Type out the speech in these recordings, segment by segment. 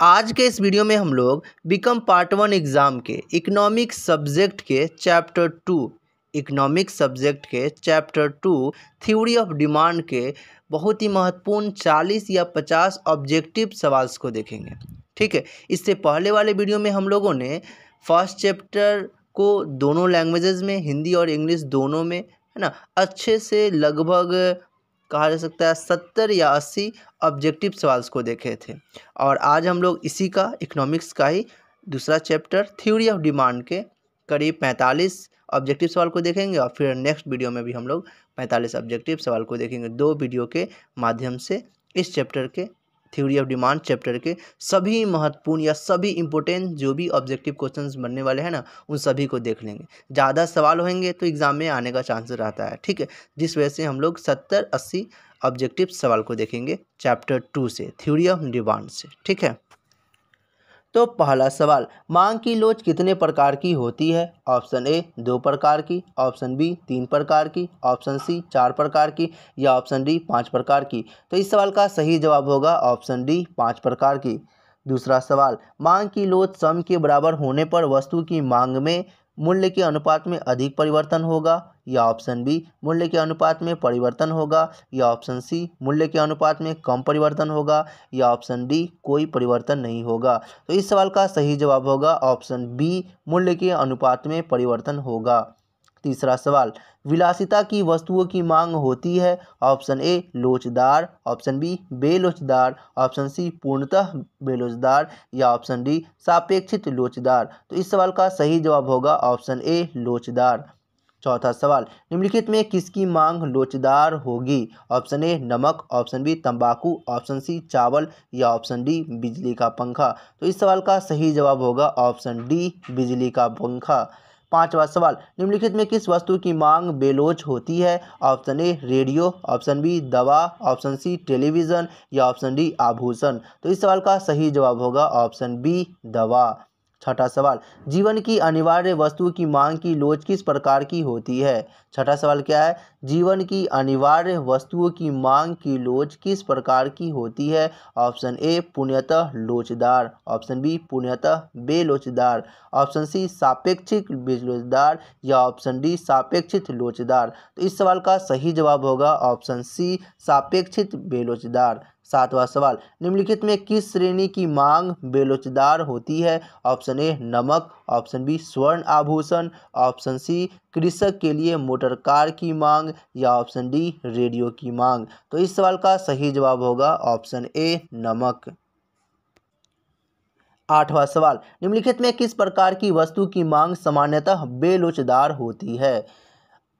आज के इस वीडियो में हम लोग बिकम पार्ट वन एग्ज़ाम के इकोनॉमिक सब्जेक्ट के चैप्टर टू इकोनॉमिक सब्जेक्ट के chapter two theory of demand के बहुत ही महत्वपूर्ण चालीस या पचास ऑब्जेक्टिव सवाल्स को देखेंगे ठीक है इससे पहले वाले वीडियो में हम लोगों ने फर्स्ट चैप्टर को दोनों लैंग्वेजेस में हिंदी और इंग्लिश दोनों में है ना अच्छे से लगभग कहा जा सकता है सत्तर या अस्सी ऑब्जेक्टिव सवाल्स को देखे थे और आज हम लोग इसी का इकोनॉमिक्स का ही दूसरा चैप्टर थ्योरी ऑफ डिमांड के करीब पैंतालीस ऑब्जेक्टिव सवाल को देखेंगे और फिर नेक्स्ट वीडियो में भी हम लोग पैंतालीस ऑब्जेक्टिव सवाल को देखेंगे दो वीडियो के माध्यम से इस चैप्टर के थ्योरी ऑफ डिमांड चैप्टर के सभी महत्वपूर्ण या सभी इंपोर्टेंट जो भी ऑब्जेक्टिव क्वेश्चंस बनने वाले हैं ना उन सभी को देख लेंगे ज़्यादा सवाल होंगे तो एग्ज़ाम में आने का चांस रहता है ठीक है जिस वजह से हम लोग सत्तर अस्सी ऑब्जेक्टिव सवाल को देखेंगे चैप्टर टू से थ्योरी ऑफ डिमांड से ठीक है तो पहला सवाल मांग की लोच कितने प्रकार की होती है ऑप्शन ए दो प्रकार की ऑप्शन बी तीन प्रकार की ऑप्शन सी चार प्रकार की या ऑप्शन डी पाँच प्रकार की तो इस सवाल का सही जवाब होगा ऑप्शन डी पाँच प्रकार की दूसरा सवाल मांग की लोच सम के बराबर होने पर वस्तु की मांग में मूल्य के अनुपात में अधिक परिवर्तन होगा या ऑप्शन बी मूल्य के अनुपात में परिवर्तन होगा या ऑप्शन सी मूल्य के अनुपात में कम परिवर्तन होगा या ऑप्शन डी कोई परिवर्तन नहीं होगा तो इस सवाल का सही जवाब होगा ऑप्शन बी मूल्य के अनुपात में परिवर्तन होगा तीसरा सवाल विलासिता की वस्तुओं की मांग होती है ऑप्शन ए लोचदार ऑप्शन बी बेलोचदार ऑप्शन सी पूर्णतः बेलोचदार या ऑप्शन डी सापेक्षित लोचदार तो इस सवाल का सही जवाब होगा ऑप्शन ए लोचदार चौथा सवाल निम्नलिखित में किसकी मांग लोचदार होगी ऑप्शन ए नमक ऑप्शन बी तंबाकू ऑप्शन सी चावल या ऑप्शन डी बिजली का पंखा तो इस सवाल का सही जवाब होगा ऑप्शन डी बिजली का पंखा पांचवा सवाल निम्नलिखित में किस वस्तु की मांग बेलोच होती है option A radio option B दवा ऑप्शन सी टेलीविज़न या ऑप्शन डी आभूषण तो इस सवाल का सही जवाब होगा ऑप्शन बी दवा छठा सवाल जीवन की अनिवार्य वस्तु की मांग की लोच किस प्रकार की होती है छठा सवाल क्या है जीवन की अनिवार्य वस्तुओं की मांग की लोच किस प्रकार की होती है ऑप्शन ए पुण्यतः लोचदार ऑप्शन बी पुण्यतः बेलोचदार ऑप्शन सी सापेक्षिक बेलोचदार या ऑप्शन डी सापेक्षित लोचदार तो इस सवाल का सही जवाब होगा ऑप्शन सी सापेक्षित बेलोचदार सातवां सवाल निम्नलिखित में किस श्रेणी की मांग बेलोचदार होती है ऑप्शन ए नमक ऑप्शन बी स्वर्ण आभूषण ऑप्शन सी कृषक के लिए मोटर कार की मांग या ऑप्शन डी रेडियो की मांग तो इस सवाल का सही जवाब होगा ऑप्शन ए नमक आठवां सवाल निम्नलिखित में किस प्रकार की वस्तु की मांग सामान्यतः बेलोचदार होती है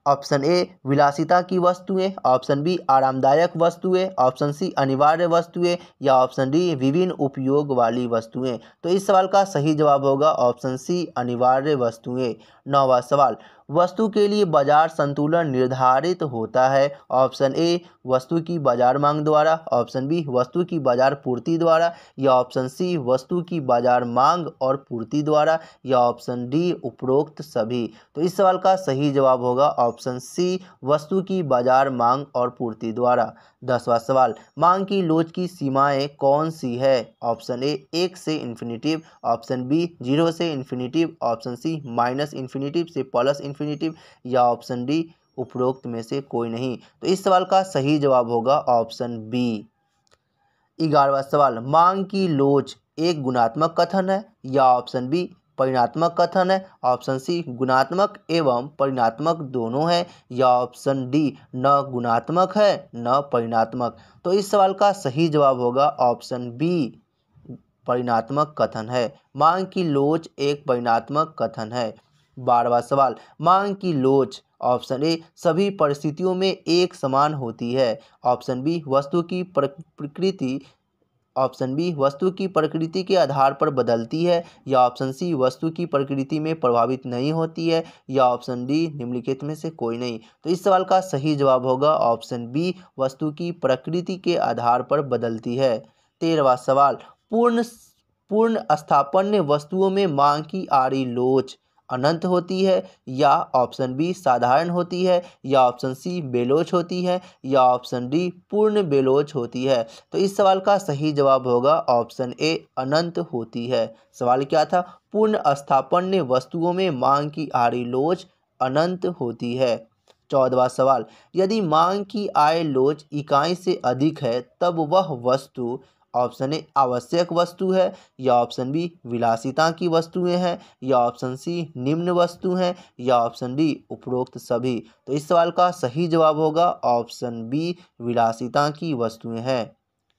ऑप्शन ए विलासिता की वस्तुएं ऑप्शन बी आरामदायक वस्तुएं ऑप्शन सी अनिवार्य वस्तुएं या ऑप्शन डी विभिन्न उपयोग वाली वस्तुएं तो इस सवाल का सही जवाब होगा ऑप्शन सी अनिवार्य वस्तुएं नौवा सवाल वस्तु के लिए बाजार संतुलन निर्धारित होता है ऑप्शन ए वस्तु की बाजार मांग द्वारा ऑप्शन बी वस्तु की बाजार पूर्ति द्वारा या ऑप्शन सी वस्तु की बाजार मांग और पूर्ति द्वारा या ऑप्शन डी उपरोक्त सभी तो इस सवाल का सही जवाब होगा ऑप्शन सी वस्तु की बाजार मांग और पूर्ति द्वारा दसवा सवाल मांग की लोच की सीमाएं कौन सी है ऑप्शन ए एक से इन्फिनेटिव ऑप्शन बी जीरो से infinitive option C minus infinitive से प्लस इन्फिनेटिव या ऑप्शन डी उपरोक्त में से कोई नहीं तो इस सवाल का सही जवाब होगा ऑप्शन बी ग्यारहवा सवाल मांग की लोच एक गुणात्मक कथन है या ऑप्शन बी परिणात्मक कथन है ऑप्शन सी गुणात्मक एवं परिणात्मक दोनों है या ऑप्शन डी न गुणात्मक है न परिणात्मक तो इस सवाल का सही जवाब होगा ऑप्शन बी परिणात्मक कथन है मांग की लोच एक परिणात्मक कथन है बारहवा सवाल मांग की लोच ऑप्शन ए सभी परिस्थितियों में एक समान होती है ऑप्शन बी वस्तु की प्रकृति ऑप्शन बी वस्तु की प्रकृति के आधार पर बदलती है या ऑप्शन सी वस्तु की प्रकृति में प्रभावित नहीं होती है या ऑप्शन डी निम्नलिखित में से कोई नहीं तो इस सवाल का सही जवाब होगा ऑप्शन बी वस्तु की प्रकृति के आधार पर बदलती है तेरहवा सवाल पूर्ण पूर्ण स्थापन्य वस्तुओं में मांग की आरी लोच अनंत होती है या ऑप्शन बी साधारण होती है या ऑप्शन सी बेलोच होती है या ऑप्शन डी पूर्ण बेलोच होती है तो इस सवाल का सही जवाब होगा ऑप्शन ए अनंत होती है सवाल क्या था पूर्ण स्थापन्य वस्तुओं में मांग की आड़ी लोच अनंत होती है चौदवा सवाल यदि मांग की आय लोच इकाई से अधिक है तब वह वस्तु ऑप्शन ए आवश्यक वस्तु है या ऑप्शन बी विलासिता की वस्तुएं हैं या ऑप्शन सी निम्न वस्तु हैं या ऑप्शन डी उपरोक्त सभी तो इस सवाल का सही जवाब होगा ऑप्शन बी विलासिता की वस्तुएं हैं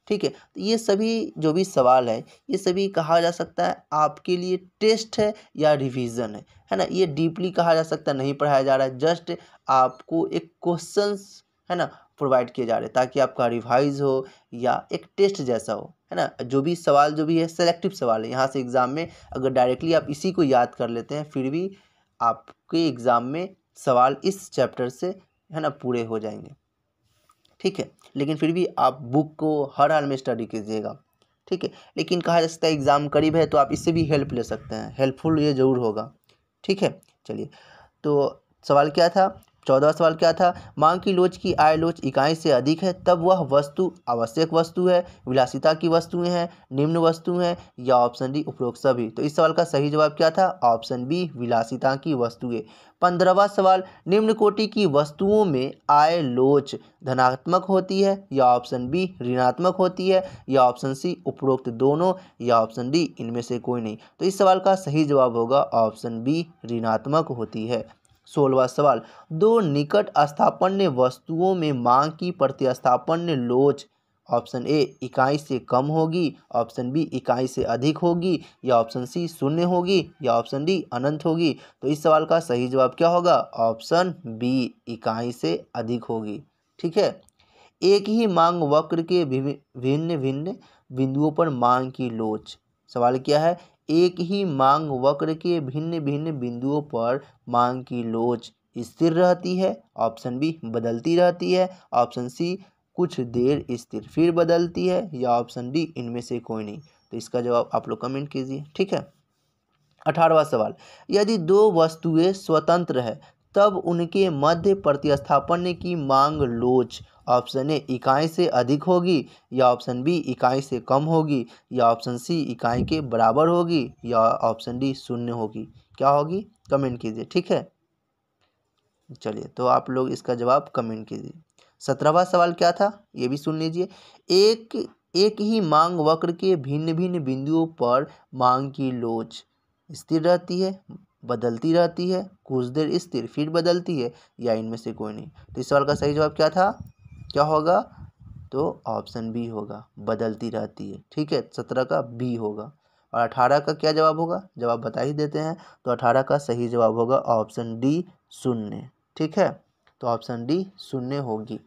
ठीक है तो ये सभी जो भी सवाल है ये सभी कहा जा सकता है आपके लिए टेस्ट है या रिवीजन है है ना ये डीपली कहा जा सकता है नहीं पढ़ाया जा रहा है जस्ट आपको एक क्वेश्चंस है ना प्रोवाइड किए जा रहे हैं ताकि आपका रिवाइज हो या एक टेस्ट जैसा हो है ना जो भी सवाल जो भी है सेलेक्टिव सवाल है यहाँ से एग्ज़ाम में अगर डायरेक्टली आप इसी को याद कर लेते हैं फिर भी आपके एग्ज़ाम में सवाल इस चैप्टर से है ना पूरे हो जाएंगे ठीक है लेकिन फिर भी आप बुक को हर हाल में स्टडी कीजिएगा ठीक है लेकिन कहा जा सकता है एग्ज़ाम करीब है तो आप इससे भी हेल्प ले सकते हैं हेल्पफुल ये ज़रूर होगा ठीक है चलिए तो सवाल क्या था चौदहवा सवाल क्या था मांग की लोच की आय लोच इकाई से अधिक है तब वह वस्तु आवश्यक वस्तु है विलासिता की वस्तुएं हैं निम्न वस्तुएं हैं या ऑप्शन डी उपरोक्त सभी तो इस सवाल का सही जवाब क्या था ऑप्शन बी विलासिता की वस्तुएं पंद्रहवा सवाल निम्न कोटि की वस्तुओं में आय लोच धनात्मक होती है या ऑप्शन बी ऋणात्मक होती है या ऑप्शन सी उपरोक्त दोनों या ऑप्शन डी इनमें से कोई नहीं तो इस सवाल का सही जवाब होगा ऑप्शन बी ऋणात्मक होती है सोलवा सवाल दो निकट स्थापन वस्तुओं में मांग की प्रतिस्थापन लोच ऑप्शन ए इकाई से कम होगी ऑप्शन बी इकाई से अधिक होगी या ऑप्शन सी शून्य होगी या ऑप्शन डी अनंत होगी तो इस सवाल का सही जवाब क्या होगा ऑप्शन बी इकाई से अधिक होगी ठीक है एक ही मांग वक्र के भिन्न भिन्न बिंदुओं पर मांग की लोच सवाल क्या है एक ही मांग वक्र के भिन्न भिन्न बिंदुओं पर मांग की लोच स्थिर रहती है ऑप्शन बी बदलती रहती है ऑप्शन सी कुछ देर स्थिर फिर बदलती है या ऑप्शन डी इनमें से कोई नहीं तो इसका जवाब आप लोग कमेंट कीजिए ठीक है अठारहवा सवाल यदि दो वस्तुएं स्वतंत्र है तब उनके मध्य प्रतिस्थापन की मांग लोच ऑप्शन ए इकाई से अधिक होगी या ऑप्शन बी इकाई से कम होगी या ऑप्शन सी इकाई के बराबर होगी या ऑप्शन डी शून्य होगी क्या होगी कमेंट कीजिए ठीक है चलिए तो आप लोग इसका जवाब कमेंट कीजिए सत्रहवा सवाल क्या था ये भी सुन लीजिए एक एक ही मांग वक्र के भिन्न भिन्न बिंदुओं पर मांग की लोच स्थिर रहती है बदलती रहती है कुछ देर स्थिर फिर बदलती है या इनमें से कोई नहीं तो इस सवाल का सही जवाब क्या था क्या होगा तो ऑप्शन बी होगा बदलती रहती है ठीक है सत्रह का बी होगा और अठारह का क्या जवाब होगा जब आप बता ही देते हैं तो अठारह का सही जवाब होगा ऑप्शन डी शून्य ठीक है तो ऑप्शन डी शून्य होगी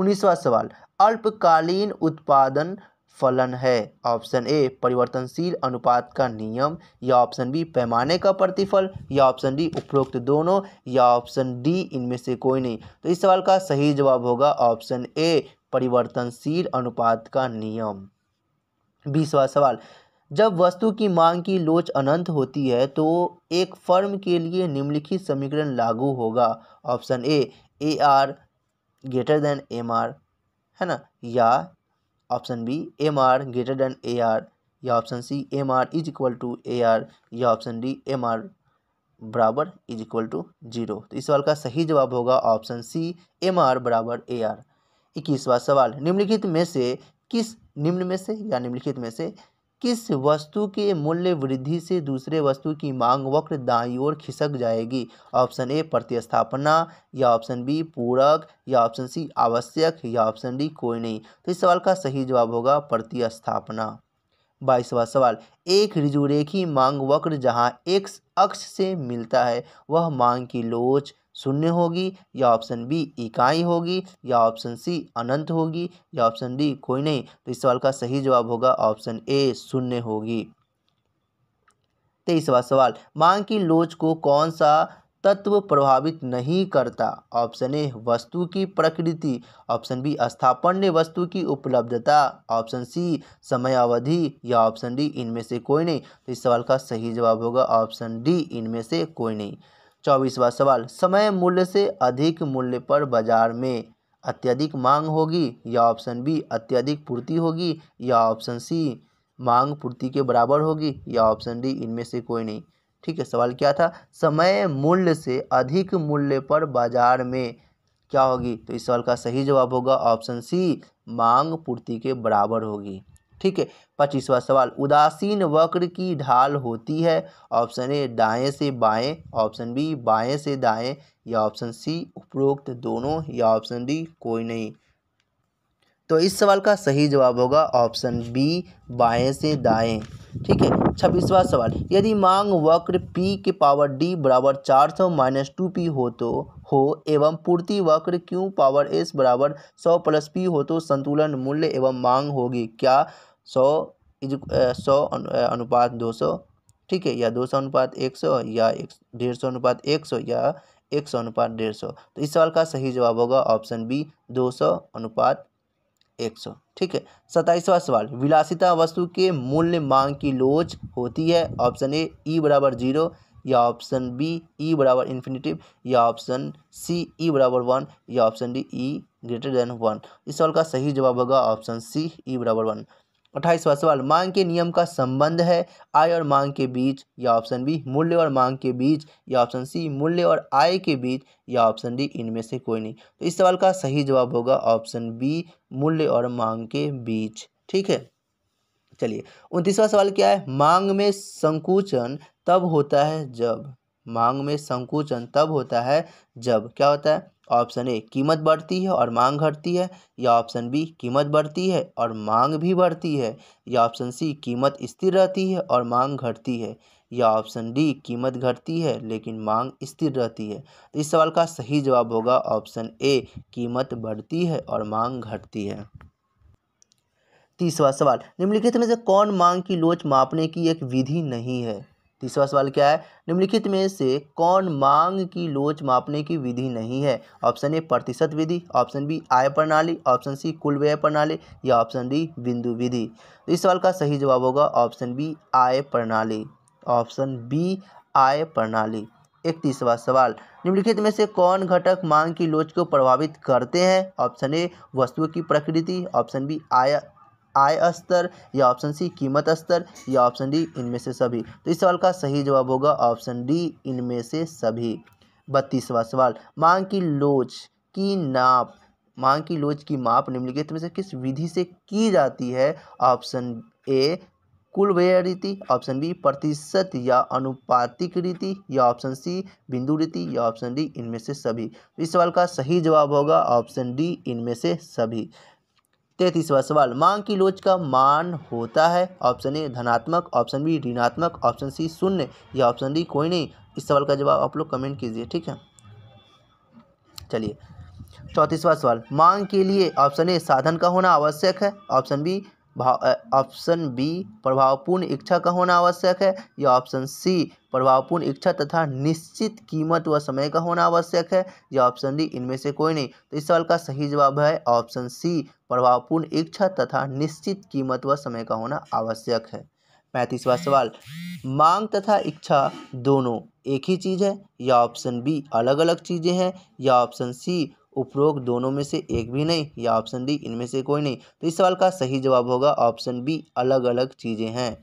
उन्नीसवा सवाल अल्पकालीन उत्पादन फलन है ऑप्शन ए परिवर्तनशील अनुपात का नियम या ऑप्शन बी पैमाने का प्रतिफल या ऑप्शन डी उपरोक्त दोनों या ऑप्शन डी इनमें से कोई नहीं तो इस सवाल का सही जवाब होगा ऑप्शन ए परिवर्तनशील अनुपात का नियम बीसवा सवाल जब वस्तु की मांग की लोच अनंत होती है तो एक फर्म के लिए निम्नलिखित समीकरण लागू होगा option A A R greater than M R है ना या option B M R greater than A R या option C M R is equal to A R या ऑप्शन डी एम आर बराबर इज इक्वल टू जीरो तो इस सवाल का सही जवाब होगा ऑप्शन सी एम आर बराबर ए आर इक्कीसवा सवाल निम्नलिखित में से किस निम्न में से या निम्नलिखित में से किस वस्तु के मूल्य वृद्धि से दूसरे वस्तु की मांग वक्र दाई ओर खिसक जाएगी ऑप्शन ए प्रतिस्थापना या ऑप्शन बी पूरक या ऑप्शन सी आवश्यक या ऑप्शन डी कोई नहीं तो इस सवाल का सही जवाब होगा प्रतिस्थापना बाईसवा सवाल एक रिजुरेखी मांग वक्र जहां एक्स अक्ष से मिलता है वह मांग की लोच शून्य होगी या ऑप्शन बी इकाई होगी या ऑप्शन सी अनंत होगी या ऑप्शन डी कोई नहीं तो इस सवाल का सही जवाब होगा ऑप्शन ए शून्य होगी तेईसवा सवाल मांग की लोच को कौन सा तत्व प्रभावित नहीं करता ऑप्शन ए वस्तु की प्रकृति ऑप्शन बी स्थापन्य वस्तु की उपलब्धता ऑप्शन सी समय अवधि या ऑप्शन डी इनमें से कोई नहीं तो इस सवाल का सही जवाब होगा ऑप्शन डी इनमें से कोई नहीं चौबीसवा सवाल समय मूल्य से अधिक मूल्य पर बाजार में अत्यधिक मांग होगी या ऑप्शन बी अत्यधिक पूर्ति होगी या ऑप्शन सी मांग पूर्ति के बराबर होगी या ऑप्शन डी इनमें से कोई नहीं ठीक है सवाल क्या था समय मूल्य से अधिक मूल्य पर बाजार में क्या होगी तो इस सवाल का सही जवाब होगा ऑप्शन सी मांग पूर्ति के बराबर होगी ठीक है पच्चीसवा सवाल उदासीन वक्र की ढाल होती है ऑप्शन ए दाएं से बाएं ऑप्शन बी बाएं से दाएं या ऑप्शन सी उपरोक्त दोनों या ऑप्शन डी कोई नहीं तो इस सवाल का सही जवाब होगा ऑप्शन बी बाएं से दाएं ठीक है छब्बीसवा सवाल यदि मांग वक्र p के पावर d बराबर चार सौ माइनस टू पी हो तो हो एवं पूर्ति वक्र q पावर s बराबर सौ प्लस पी हो तो संतुलन मूल्य एवं मांग होगी क्या सौ इज सौ अनुपात दो सौ ठीक है या दो सौ अनुपात एक सौ या एक डेढ़ सौ अनुपात एक सौ या एक सौ अनुपात डेढ़ सौ तो इस सवाल का सही जवाब होगा ऑप्शन बी दो सौ अनुपात एक सौ ठीक है सताईसवा सवाल विलासिता वस्तु के मूल्य मांग की लोच होती है ऑप्शन ए ई बराबर जीरो या ऑप्शन बी ई बराबर इन्फिनेटिव या ऑप्शन सी ई बराबर वन या option D E greater than one इस सवाल का सही जवाब होगा ऑप्शन सी ई बराबर वन अट्ठाईसवा सवाल मांग के नियम का संबंध है आय और मांग के बीच या ऑप्शन बी मूल्य और मांग के बीच या ऑप्शन सी मूल्य और आय के बीच या ऑप्शन डी इनमें से कोई नहीं तो इस सवाल का सही जवाब होगा ऑप्शन बी मूल्य और मांग के बीच ठीक है चलिए उनतीसवा सवाल क्या है मांग में संकुचन तब होता है जब मांग में संकुचन तब होता है जब क्या होता है ऑप्शन ए कीमत बढ़ती है और मांग घटती है या ऑप्शन बी कीमत बढ़ती है और मांग भी बढ़ती है या ऑप्शन सी कीमत स्थिर रहती है और मांग घटती है या ऑप्शन डी कीमत घटती है लेकिन मांग स्थिर रहती है तो इस सवाल का सही जवाब होगा ऑप्शन ए कीमत बढ़ती है और मांग घटती है तीसवा सवाल निम्नलिखित में से कौन मांग की लोच मापने की एक विधि नहीं है तीसरा सवाल क्या है निम्नलिखित में से कौन मांग की लोच मापने की विधि नहीं है ऑप्शन ए प्रतिशत विधि ऑप्शन बी आय प्रणाली ऑप्शन सी कुल व्यय प्रणाली या ऑप्शन डी बिंदु विधि तो इस सवाल का सही जवाब होगा ऑप्शन बी आय प्रणाली ऑप्शन बी आय प्रणाली इकतीसवा सवाल निम्नलिखित में से कौन घटक मांग की लोच को प्रभावित करते हैं ऑप्शन ए वस्तुओं की प्रकृति ऑप्शन बी आय आय स्तर या ऑप्शन सी कीमत स्तर या ऑप्शन डी इनमें से सभी तो इस सवाल का सही जवाब होगा ऑप्शन डी इनमें से सभी बत्तीसवा सवाल मांग की लोच की नाप मांग की लोच की माप निम्नलिखित में से किस विधि से की जाती है ऑप्शन ए कुल व्यय रीति ऑप्शन बी प्रतिशत या अनुपातिक रीति या ऑप्शन सी बिंदु रीति या ऑप्शन डी इनमें से सभी तो इस सवाल का सही जवाब होगा ऑप्शन डी इनमें से सभी तैतीसवा सवाल मांग की लोच का मान होता है ऑप्शन ए धनात्मक ऑप्शन बी ऋणात्मक ऑप्शन सी शून्य या ऑप्शन डी कोई नहीं इस सवाल का जवाब आप लोग कमेंट कीजिए ठीक है चलिए चौंतीसवा सवाल मांग के लिए ऑप्शन ए साधन का होना आवश्यक है ऑप्शन बी ऑप्शन बी प्रभावपूर्ण इच्छा का होना आवश्यक है या ऑप्शन सी प्रभावपूर्ण इच्छा तथा निश्चित कीमत व समय का होना आवश्यक है या ऑप्शन डी इनमें से कोई नहीं तो इस सवाल का सही जवाब है ऑप्शन सी प्रभावपूर्ण इच्छा तथा निश्चित कीमत व समय का होना आवश्यक है पैंतीसवा सवाल मांग तथा इच्छा दोनों एक ही चीज़ है या ऑप्शन बी अलग अलग चीज़ें हैं या ऑप्शन सी उपरोक्त दोनों में से एक भी नहीं या ऑप्शन डी इनमें से कोई नहीं तो इस सवाल का सही जवाब होगा ऑप्शन बी अलग अलग चीज़ें हैं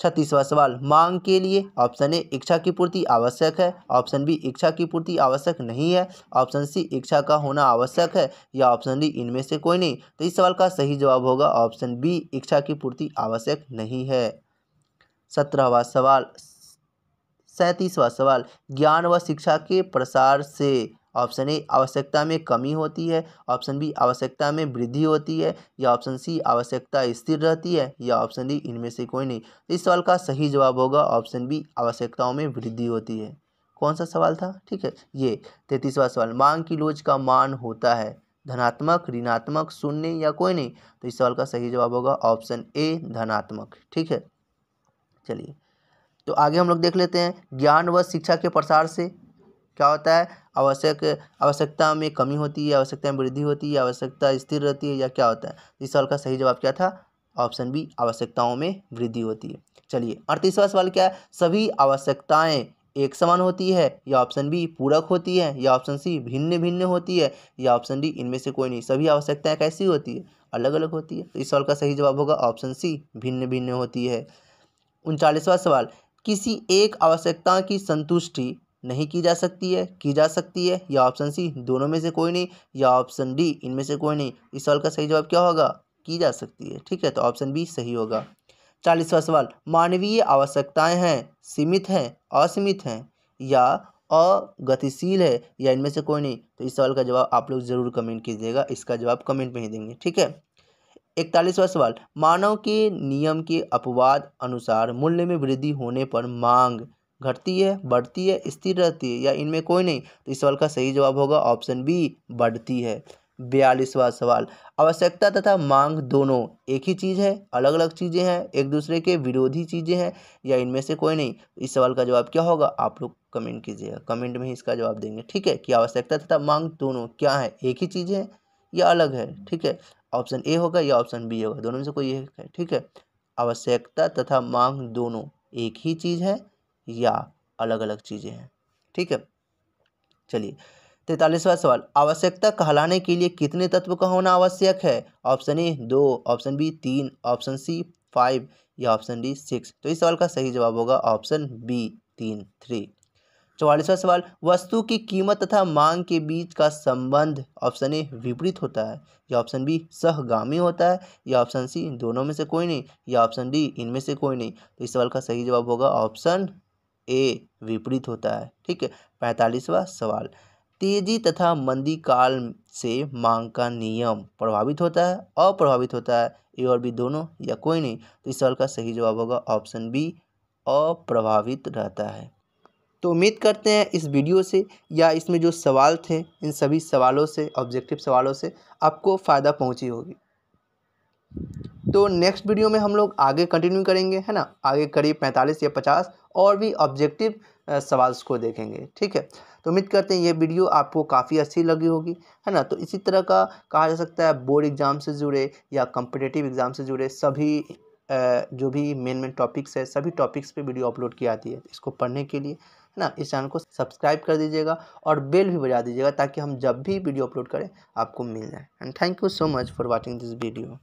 छत्तीसवां सवाल मांग के लिए ऑप्शन ए इच्छा की पूर्ति आवश्यक है ऑप्शन बी इच्छा की पूर्ति आवश्यक नहीं है ऑप्शन सी इच्छा का होना आवश्यक है या ऑप्शन डी इनमें से कोई नहीं तो इस सवाल का सही जवाब होगा ऑप्शन बी इच्छा की पूर्ति आवश्यक नहीं है सत्रहवा सवाल सैंतीसवा सवाल ज्ञान व शिक्षा के प्रसार से ऑप्शन ए आवश्यकता में कमी होती है ऑप्शन बी आवश्यकता में वृद्धि होती है या ऑप्शन सी आवश्यकता स्थिर रहती है या ऑप्शन डी इनमें से कोई नहीं तो इस सवाल का सही जवाब होगा ऑप्शन बी आवश्यकताओं में वृद्धि होती है कौन सा सवाल था ठीक है ये तैतीसवा सवाल मांग की लोच का मान होता है धनात्मक ऋणात्मक शून्य या कोई नहीं तो इस सवाल का सही जवाब होगा ऑप्शन ए धनात्मक ठीक है चलिए तो आगे हम लोग देख लेते हैं ज्ञान व शिक्षा के प्रसार से क्या होता है आवश्यक आवश्यकता में कमी होती है आवश्यकता में वृद्धि होती है आवश्यकता स्थिर रहती है या क्या होता है इस सवाल का सही जवाब क्या था ऑप्शन बी आवश्यकताओं में वृद्धि होती है चलिए अड़तीसवा सवाल क्या है सभी आवश्यकताएं एक समान होती है या ऑप्शन बी पूरक होती है या ऑप्शन सी भिन्न भिन्न होती है या ऑप्शन डी इनमें से कोई नहीं सभी आवश्यकताएं कैसी होती है अलग अलग होती है तो इस सवाल का सही जवाब होगा ऑप्शन सी भिन्न भिन्न होती है उनचालीसवा सवाल किसी एक आवश्यकता की संतुष्टि नहीं की जा सकती है की जा सकती है या ऑप्शन सी दोनों में से कोई नहीं या ऑप्शन डी इनमें से कोई नहीं इस सवाल का सही जवाब क्या होगा की जा सकती है ठीक है तो ऑप्शन बी सही होगा चालीसवा सवाल मानवीय आवश्यकताएं हैं सीमित हैं असीमित हैं या अगतिशील है या इनमें से कोई नहीं तो इस सवाल का जवाब आप लोग ज़रूर कमेंट कीजिएगा इसका जवाब कमेंट में ही देंगे ठीक है इकतालीसवा सवाल मानव के नियम के अपवाद अनुसार मूल्य में वृद्धि होने पर मांग घटती है बढ़ती है स्थिर रहती है या इनमें कोई नहीं तो इस सवाल का सही जवाब होगा ऑप्शन बी बढ़ती है बयालीसवा सवाल आवश्यकता तथा मांग दोनों एक ही चीज़ है अलग अलग चीज़ें हैं एक दूसरे के विरोधी चीज़ें हैं या इनमें से कोई नहीं तो इस सवाल का जवाब क्या होगा आप लोग कमेंट कीजिएगा कमेंट में ही इसका जवाब देंगे ठीक है कि आवश्यकता तथा मांग दोनों क्या है एक ही चीज़ है या अलग है ठीक है ऑप्शन ए होगा या ऑप्शन बी होगा दोनों में से कोई एक है ठीक है आवश्यकता तथा मांग दोनों एक ही चीज़ है या अलग अलग चीज़ें हैं ठीक है चलिए तैंतालीसवा सवाल आवश्यकता कहलाने के लिए कितने तत्व का होना आवश्यक है ऑप्शन ए दो ऑप्शन बी तीन ऑप्शन सी फाइव या ऑप्शन डी सिक्स तो इस सवाल का सही जवाब होगा ऑप्शन बी तीन थ्री चौवालीसवा सवाल वस्तु की कीमत तथा मांग के बीच का संबंध ऑप्शन ए विपरीत होता है या ऑप्शन बी सहगामी होता है या ऑप्शन सी दोनों में से कोई नहीं या ऑप्शन डी इनमें से कोई नहीं तो इस सवाल का सही जवाब होगा ऑप्शन ए विपरीत होता है ठीक है पैंतालीसवा सवाल तेजी तथा मंदी काल से मांग का नियम प्रभावित होता है अप्रभावित होता है ए और बी दोनों या कोई नहीं तो इस सवाल का सही जवाब होगा ऑप्शन बी अप्रभावित रहता है तो उम्मीद करते हैं इस वीडियो से या इसमें जो सवाल थे इन सभी सवालों से ऑब्जेक्टिव सवालों से आपको फ़ायदा पहुंची होगी तो नेक्स्ट वीडियो में हम लोग आगे कंटिन्यू करेंगे है ना आगे करीब पैंतालीस या पचास और भी ऑब्जेक्टिव सवाल्स को देखेंगे ठीक है तो उम्मीद करते हैं ये वीडियो आपको काफ़ी अच्छी लगी होगी है ना तो इसी तरह का कहा जा सकता है बोर्ड एग्ज़ाम से जुड़े या कम्पिटेटिव एग्ज़ाम से जुड़े सभी जो भी मेन मेन टॉपिक्स है सभी टॉपिक्स पे वीडियो अपलोड की जाती है इसको पढ़ने के लिए है ना इस चैनल को सब्सक्राइब कर दीजिएगा और बेल भी बजा दीजिएगा ताकि हम जब भी वीडियो अपलोड करें आपको मिल जाए and thank you so much for watching this video